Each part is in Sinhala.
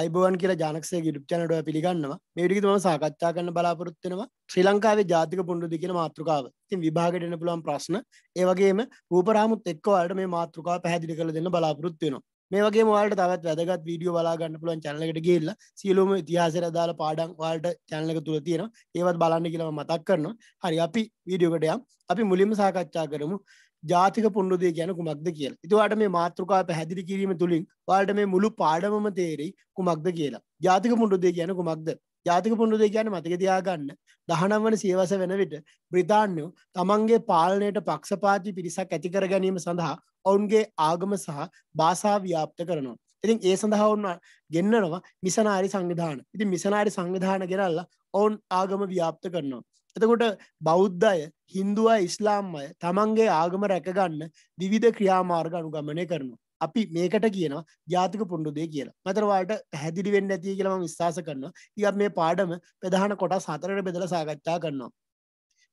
අයිබෝන් කියලා ජානක්සේ ගිඩුප් චනටව පිළිගන්නවා මේටිකි ම සාකච්ඡා කන්න බලාපොරොත්වෙනවා ශ්‍රී ලංකාවේ ජාතික පුොඩු දිගෙන මාතෘකාව තින් විභාගටන පුළුවන් ප්‍රශ්න ඒවගේම රූපරාමුත් එක්කවලට මේ මාතෘකාව පැදිලි කළ දෙන්න බලාපොරොත්වෙනවා මේගේ මවාලට තවත් වැදගත් වීඩියෝ බලාගන්න පුළුවන් චැනලකට ගේල්ල සියලුම ඉතිහාසර දාල පාඩන් වාලට චැනලක තුළ තියෙන ඒවත් බලන්න කියලව මතක් කරනවා හරි අපි වීඩියෝකටයම් අපි මුලින්ම සාකච්ඡා කරමු ජාතික පුන්ඩුදේ ගැන කුමක්ද කියලා. ඉතිවාට මේ මාතෘකා පැහැදිලි කිරීම තුළින් වාට මේ මුළු පාඩමම තේරෙයි කුමක්ද කියලා. ජාතික පුන්ඩුදේ ගැන කුමක්ද. ජාතික පුන්ඩුදේ ගැන මතක තියාගන්න දහනම් වන සියවස වෙන විට බ්‍රතාන්‍යෝ තමන්ගේ පාලනයට පක්ෂපාති පිරිසක් ඇතිකර ගැනීම සඳහා ඔවුන්ගේ ආගම සහ භාසා ව්‍යාප්ත කරනවා. ඉතින් ඒ සඳහා ඔන්න ගෙන්න්නනවා මිසනාරි සංවිධාන ඉති මිසනාරි සංවිධාන ගෙනල්ලා ඔවුන් ආගම ව්‍යාප්ත කරනවා. එතකොට බෞද්ධය හින්දුවයි ඉස්ලාම්මය තමන්ගේ ආගම රැකගන්න විවිධ ක්‍රියාමාර්ග අනුගමනය කරනවා. අපි මේකට කියනවා ජාතික පුණ්ඩු දෙය කියලා. මතරවාට පැහැදිලි වෙන්න ඇති කියලා මම විශ්වාස කරනවා. ඉතින් මේ පාඩම ප්‍රධාන කොටස් හතරට බෙදලා සාකච්ඡා කරනවා.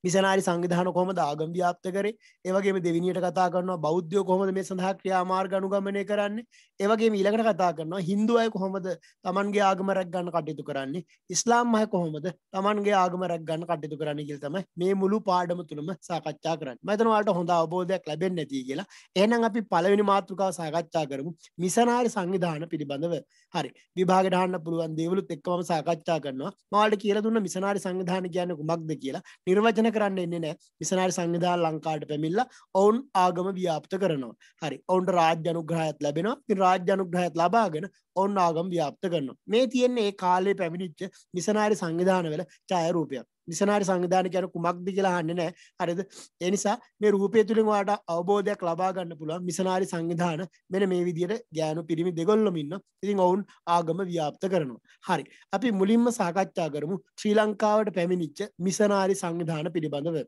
මිසනාරි සංවිධාන කොම දාගම් ව්‍යාප්ත කරේ ඒවගේම දෙවිනියට කතා කරනවා බෞද්ධය කොහොමද මේ සඳහා ක්‍රියාමාර් ගනුගමනය කරන්න ඒවගේ ඊලකට කතා කරනවා හින්දු අය කොහොමද තමන්ගේ ආගම රැක් ගන්න කටයුතු කරන්නේ ඉස්ලාම් අය කොහොමද තමන්ගේ ආගම රැක් ගන්න කටයුතු කරන්න කියල තම මේ මුළු පාඩම තුළම සාකච්ඡා කරන්න මෙතනවාට හොඳ අවබෝධයක් ලැබෙන් නැති කියලා එහනම් අපි පලවෙනි මාතෘකාව සාකච්ඡා කරමු මිසනාරි සංවිධාන පිළිබඳව හරි විභාගට හන්න පුළුවන් දේවලුත් එක්කවම සාකච්ඡා කරනවා මාට කියල දුන්න මිසනාරි සංවිධාන කියන්න කුමක්ද කියලා නිර්වචන කරන්න එන්නේ නෑ මිසනාරි සංවිධාන ලංකාට පැමිල්ල ඔවුන් ආගම ව්‍යාප්ත කරනවා හරි ඔවුන්ට රාජ්‍යනු ග්‍රහත් ලැබෙනවා රාජ්‍යනු ග්‍රහත් ලබාගෙන ඔන්න ආගම් ව්‍යාප්ත කරනවා මේ තියෙන්නේ ඒ කාලේ පැමිණිච්ච මිසනාරි සංවිධාන වෙල චයරූපයක් දිසනාට සංවිධාන කියන කුමක්ද කියලා හන්න නෑ හරිද එනිසා මේ රූපය තුළින් වාට අවබෝධයක් ලබාගන්න පුළුවන් මිසනාරි සංවිධාන මෙන මේ විදියට ගෑනු පිරිමි දෙගොල්ලොමින්න ඉතින් ඔවුන් ආගම ව්‍යාප්ත කරනවා හරි අපි මුලින්ම සාකච්ඡා කරමු ශ්‍රී ලංකාවට පැමිණිච්ච මිසනාරි සංවිධාන පිළිබඳව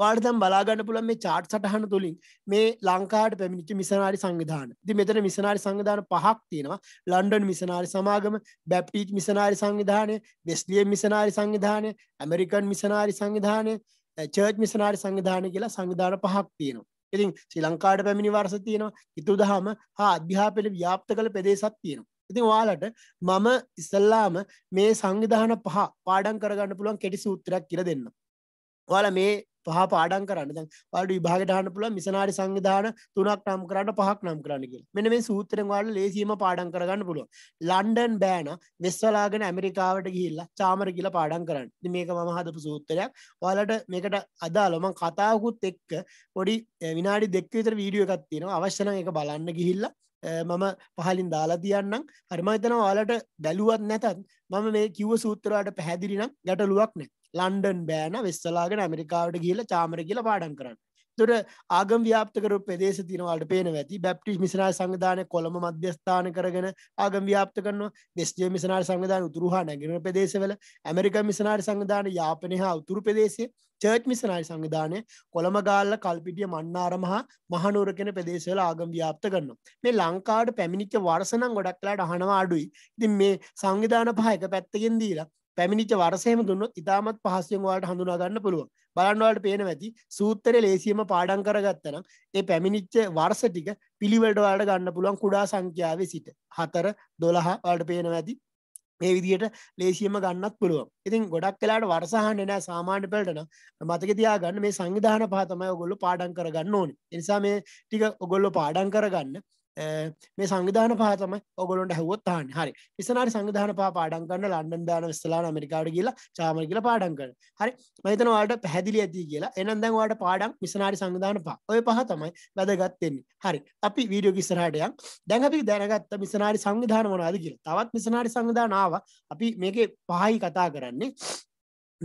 වාට තම් බලාගන්න පුළන් මේ චාට් සටහන තුළින් මේ ලංකාට පැමිණිච මිසනාරි සංවිධාන ති මෙතන මිසනාරි සංවිධාන පහක් තියෙනවා ලන්ඩන් මිසනාරි සමාගම බැප්ටිච් මිසනාරි සංවිධානය වෙස්ලියම් මිසනාරි සංවිධානය ඇමරිකන් මිසනාරි සංවිධානය චර්ච් මිසනාරි සංවිධානය කියලා සංවිධාන පහක් තියෙනවා ඉතින් ශ්‍රී ලංකාට පැමිණි වර්ස තියෙනවා ඉතු දහම හා අධ්‍යාපනයට ව්‍යාප්ත කළ ප්‍රදේශත් තියෙනවා. ඉතින් ඔයාලට මම ඉස්සල්ලාම මේ සංවිධාන පහ පාඩම් කරගන්න පුළුවන් කෙටි සූත්‍රයක් කියලා දෙන්නම්. ඔයාලා මේ පහ පාඩම් කරන්න දැන් ඔයාලට විභාගයට අහන්න පුළුවන් මිසනාරි සංවිධාන තුනක් නම් කරන්න පහක් නම් කරන්න කියලා. මෙන්න මේ සූත්‍රයෙන් ඔයාලට ලේසියෙන්ම පාඩම් කරගන්න පුළුවන්. ලන්ඩන් බෑන වෙස්සලාගෙන ඇමරිකාවට ගිහිල්ලා චාමර කියලා පාඩම් කරන්න. ඉතින් මේක මම හදපු සූත්‍රයක්. ඔයාලට මේකට අදාළව මම කතාවකුත් එක්ක පොඩි විනාඩි දෙක විතර වීඩියෝ එකක් තියෙනවා. අවශ්‍ය නම් ඒක බලන්න ගිහිල්ලා මම පහලින් දාලා තියන්නම් හරිම හිතනවා ඔයාලට බැලුවත් නැතත් මම මේ කිව්ව සූත්‍රවලට පැහැදිලි නම් ගැටලුවක් නෑ ලන්ඩන් බෑන වෙස්සලාගෙන ඇමරිකාවට ගිහිල්ලා චාමර කියලා පාඩම් කරන්න තොට ආගම් ව්‍යාපතකර පෙදේශ තිනවාට පේන ඇති බැප්ටි මිසනා සංවිධානය කොළම මධ්‍යස්ථාන කරගෙන ආගම් ව්‍යාපත කරන වෙස්ජය මිසනා සංවිධාන උතුරහා නැගෙන ප්‍රදේශවල ඇමරික මිසනාට සංවිධාන යාපනය හා උතුරු ප්‍රදේශය චර්ච් මිසනායි සංවිධානය කොළම ගාල්ල කල්පිටිය මන්නාරමහා මහනුවර කෙන ප්‍රදේශවල ආගම් ව්‍යාප්ත කරනවා. මේ ලංකාවට පැමිණිච්ච වර්සනම් ගොඩක්ලාට අහනවා අඩුයි. ඉතින් මේ සංවිධාන පහ එක පැත්තකින් දීලා පැමිණිච වර්සයම දුන්නොත් ඉතාමත් පහසුවෙන් වාට හඳුනාගන්න පුළුවන් බලන්නවාට පේන ඇති සූත්තරය ලේසියම පාඩන් කරගත්තනම් ඒ පැමිණිච්ච වර්ස ටික පිළිවලට වාට ගන්න පුළුවන් කුඩා සංඛ්‍යාවේ සිට හතර දොළහා වලට පේන ඇති ඒ විදියට ලේසියම ගන්නත් පුළුවන් ඉතින් ගොඩක් කලාට වර්සාහන්න නෑ සාමාන්‍ය පෙල්ටන මතක තියාගන්න මේ සංවිධාන පහතමයි ඔගොල්ලො පාඩන් කරගන්න ඕනි නිසා මේ ටික ඔගොල්ලො පාඩන් කරගන්න මේ සංවිධාන පහ තමයි ඔගොලොන්ට හැවොත් හන්න හරි ඉස්සනාට සංවිධාන පහ පාඩන් කන්න ලන්ඩන් දාන ස්ථලාන අමරිකාට කියලා චාමර කියලා පාඩන් කරන හරි මතනවාට පැදිලි ඇති කියලා එනන් දැන්වාට පාඩම් මිසනාරි සංවිධාන පහ ඔය පහ තමයි වැදගත්තෙන්නේ හරි අපි වීඩියෝ කිස්සරහටයන් දැන් අපි දැනගත්ත මිසනාරි සංවිධාන මොනාද කියලා තවත් මිසනාරි සංවිධානාව අපි මේක පහයි කතා කරන්නේ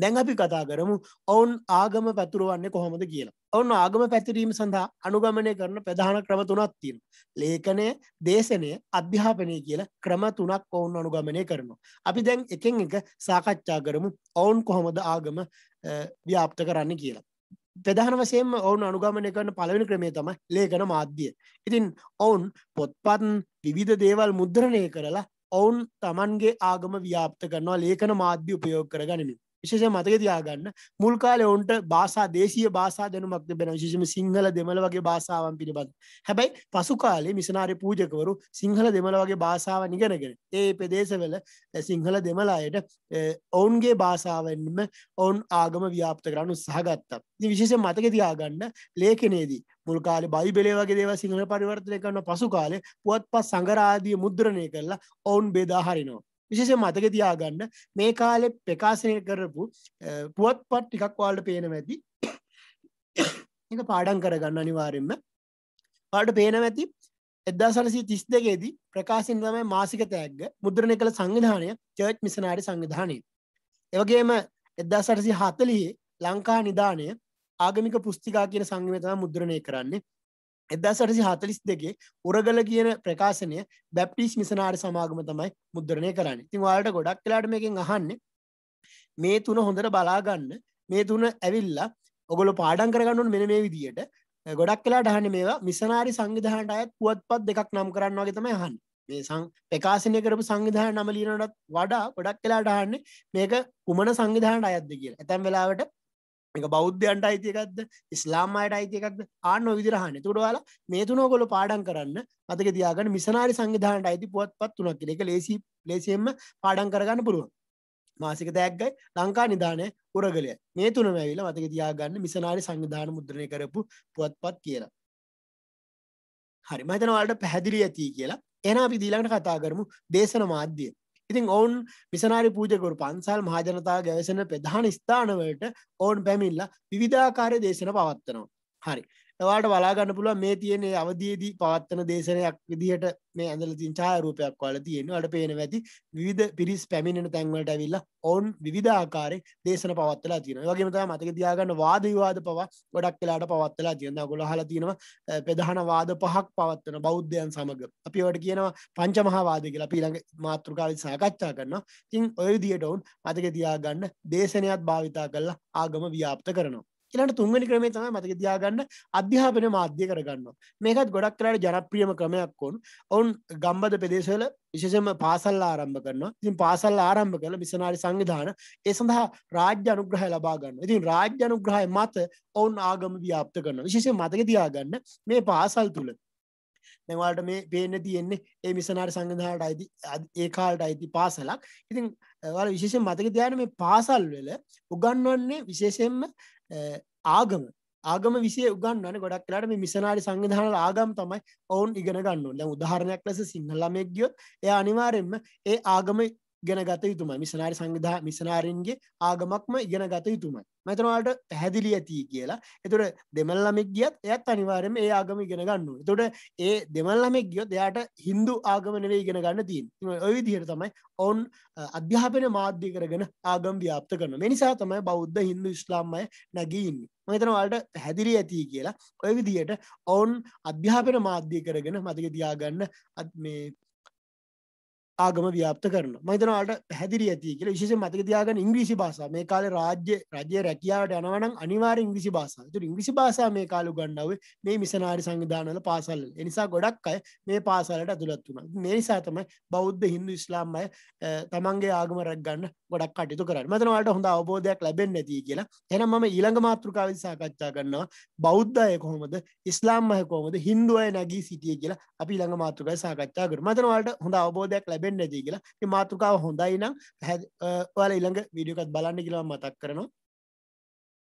දැන් අපි කතා කරමු ඔවුන් ආගම පැතුරුවන්නේ කොහොමද කියලා ඔවුන් ආගම පැතිරීම සඳහා අනුගමනය කරන ප්‍රධාන ක්‍රම තුනක් තියෙන ලේඛනය දේශනය අධ්‍යාපනය කියලා ක්‍රම තුනක් ඔවුන් අනුගමනය කරනවා අපි දැන් එකෙන් එක සාකච්ඡා කරමු ඔවුන් කොහොමද ආගම ව්‍යාප්ත කරන්න කියලා ප්‍රධාන වශයෙන්ම ඔවුන් අනුගමනය කරන පළවෙනි ක්‍රමේ තම ලේඛන මාධ්‍යය. ඉතින් ඔවුන් පොත්පත් විවිධ දේවල් මුද්‍රණය කරලා ඔවුන් තමන්ගේ ආගම ව්‍යාප්ත කරනවා ලේඛන මාධ්‍ය උපයෝග කරගනිමින්. විශෂ මතක තියාගන්න මුල් කාලේ ඔවන්ට බාසා දේශීය බාසා දැනුමක් තිබෙන විශෂම සිංහල දෙමළ වගේ බාසාවන් පිළිබඳ හැබැයි පසු කාලේ මිසනාරි පූජකවරු සිංහල දෙමළ වගේ බාසාව නිගෙනගෙන ඒ පෙදේශවල සිංහල දෙමලායට ඔවුන්ගේ බාසාවෙන්ම ඔවුන් ආගම ව්‍යාප්ත කරනු සහගත්තා විශේෂ මතක තියාගන්න ලේකනේදී මුල්කාල බයිබලේ වගේ දේව සිංහල පරිවර්තනය කරන පසු කාලේ පුවත් පත් සංගරාදිය මුද්‍රණය කරලා ඔවුන් බෙදාහරිනවා විශේෂ මතක තියාගන්න මේ කාලෙ ප්‍රකාශනය කරපු පුවත් පත් ටිකක් වාලට පේන ඇති එක පාඩන් කරගන්න අනිවාරෙන්ම පාට පේන ඇති එදදා සරසි තිස් දෙකේදී ප්‍රකාශෙන් තමයි මාසික තෑග්ග මුද්‍රණය කළ සංවිධානය චර්ච් මිසනාරි සංවිධානය එවගේම එදදා සරසි හතලියේ ලංකා නිධානය ආගමික පුස්තිකා කියන සංගමතම මුද්‍රණය කරන්නේ එදස් අටසි හතලිස් දෙකේ උරගල කියන ප්‍රකාශනය බැප්ටිස් මිසනාට සමාගම තමයි මුද්දරණය කරන්න ඉතින් වාලට ගොඩක් කලාට මේකෙන් අහන්නේ මේ තුන හොඳට බලාගන්න මේ තුන ඇවිල්ලා ඔගොල පාඩන් කරගන්නුන් මෙන මේ විදියට ගොඩක් කලාට අහන්න මේවා මිසනාරි සංවිධානට අයත් පුවත්පත් දෙකක් නම් කරන්න වගේ තමයි අහන්න මේ සං ප්‍රකාශනය කරපු සංවිධාන නම ලියනටත් වඩා ගොඩක් කලාට අහන්නේ මේක කුමන සංවිධානට අයත්ද කියලා ඇතැම් වෙලාවට එක බෞද්ධයන්ට අයිතියකක්ද ඉස්ලාම් අයට අයිතියකක්ද ආන්න විදිරහන්න තුඩවාලා මේ තුනෝගොල පාඩන් කරන්න අතක දයාගන මිසනාරි සංවිධානට අයිති පුවත් පත් තුනක් එක ලේසි ලේසියෙන්ම පාඩන් කරගන්න පුළුවන් මාසික දැක්ගයි ලංකා නිධානය උරගලය මේ තුනම ඇවිල මතක තියාගන්න මිසනාරි සංවිධාන මුද්‍රණය කරපු පුවත් පත් කියලා හරි මතනවාට පැහැදිලි ඇති කියලා එන අපි දීලට කතා කරමු දේශන මාධ්‍යය ඉතින් ඔවුන් මිසනාරි පූජකරු පන්සල් මහජනතා ගැවසන ප්‍රධාන ස්ථානවලට ඔවුන් පැමිල්ල විධාකාරය දේශන පවත්වනවා. හරි නවාට බලාගන්න පුළුව මේ තියනෙ අවදයේදී පවත්වන දේශනයක් විදිහට මේ ඇඳල තින් චායරූපයක් වල තියෙන අට පේන ඇති විධ පිරිස් පැමිණෙන තැන්වලට ඇවිල්ලා ඔවුන් විධාකාරය දේශන පවත්තලා තියෙන වගේමත මතක දයාගන්න වාදවිවාද පවා ගොඩක් කලාට පවත්තලා තියෙන ගොල හල තියෙනවා ප්‍රධාන වාද පහක් පවත්වන බෞද්ධයන් සමඟ අපි වට කියනවා පංචමහාවාද කියලා පිළඟ මාතෘකාවිත් සාකච්ඡා කරන්න තින් ඔය දියට ඔවුන් අතක දයාගන්න දේශනයත් භාවිතා කරලා ආගම ව්‍යාප්ත කරනවා ඊළඟට තුන්වෙනි ක්‍රමය තමයි මතක තියාගන්න අධ්‍යාපන මාධ්‍ය කරගන්නවා. මේකත් ගොඩක් කරලා ජනප්‍රියම ක්‍රමයක් වුන්. ඔවුන් ගම්බද ප්‍රදේශවල විශේෂයෙන්ම පාසල් ආරම්භ කරනවා. ඉතින් පාසල් ආරම්භ කරලා මිෂනාරි සංවිධාන ඒ සඳහා රාජ්‍ය අනුග්‍රහය ලබා ගන්නවා. ඉතින් රාජ්‍ය අනුග්‍රහය මත ඔවුන් ආගම ව්‍යාප්ත කරනවා. විශේෂයෙන් මතක තියාගන්න මේ පාසල් තුල දැවාට මේ පේන තියෙන්නේ ඒ මිසනාර සංගධාට අයිති ඒ කාල්ට අයිති පාසලක් ඉතින් වල විශේෂෙන් මතක තියන මේ පාසල් වෙල උගන්වන්නේ විශේෂෙන්ම ආගම ආගම විසේ උගන්නන ගොඩක් කලාට මේ මිසනාරි සංවිධානල ආගම් තමයි ඔවුන් ඉගෙන ගන්නු දැ උදාහරණයක් ලෙස සිංහලමෙක් ගියොත් එය අනිවාරෙන්ම ඒ ආගම ගෙන ගත යුතුමයි මිසනාරි සංවිධා මිසනාරන්ගේ ආගමක්ම ඉගෙන ගත යුතුමයි මෙතනවාට පැහැදිලි ඇති කියලා එතුට දෙමල්ලමෙක් ගියත් එයත් අනිවාරම ඒ ආගම ඉගෙන ගන්න එතොට ඒ දෙමල්ලමෙක් ගියොත් එයාට හින්දු ආගමනවේ ඉගෙන ගන්න තිීන් ඔය දිහර තමයි ඔවුන් අධ්‍යාපන මාධ්‍ය කරගෙන ආගම් ව්‍යාප්ත කරන මෙනිසා තමයි බෞද්ධ හින්දු ඉස්ලාම්මය නැගීන්නේ මෙතනවාට පැහැදිලි ඇති කියලා ඔය විදියට ඔවුන් අධ්‍යාපන මාධ්‍ය කරගෙන මතක තියාගන්න අත් මේ ආගම ව්‍යාප්ත කරන මතනවාට පැදිරි ඇති කියල විශෂ මතක තියාගන්න ඉංග්‍රීසි භාස මේ කාල රාජ්‍ය රජය රැකියාවට යනවන අනිවාර ඉංග්‍රිසි භාස තු ඉංග්‍රිසි භාස මේ කාලු ගණ්ඩාව මේ මිසනාරි සංවිධානල පාසල් එනිසා ගොඩක් අය මේ පාසලට ඇතුළත් වුණ මේනිසා තමයි බෞද්ධ හින්දු ඉස්ලාම් අය තමන්ගේ ආගම රැක්ගන්න ගොඩක් කටයුතු කරන්න මතනවාට හොඳ අවබෝධයක් ලැබෙන් නැති කියලා එනම් ම ඊළඟ මාතෘකාවි සාකච්ඡා ගන්නවා බෞද්ධය කොහොමද ඉස්ලාම් අය කොහොමද හින්දුවය නැගී සිටිය කියලා අපි ළඟ මාතෘකයි සාකච්ඡා කර මතනවාට හොඳ අවබෝධයක් ලැබ ලැබෙන් නැදී කියලා මාතෘකාව හොඳයි නම් ඔයාල ඉළඟ විඩියකත් බලන්න කියලා මතක් කරනවා